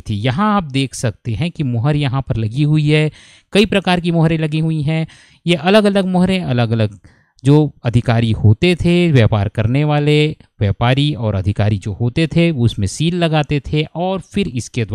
थी यहाँ आप देख सकते हैं कि मोहर यहाँ पर लगी हुई है कई प्रकार की मोहरें लगी हुई हैं ये अलग अलग मोहरें अलग अलग जो अधिकारी होते थे व्यापार करने वाले व्यापारी और अधिकारी जो होते थे उसमें सील लगाते थे और फिर इसके द्वारा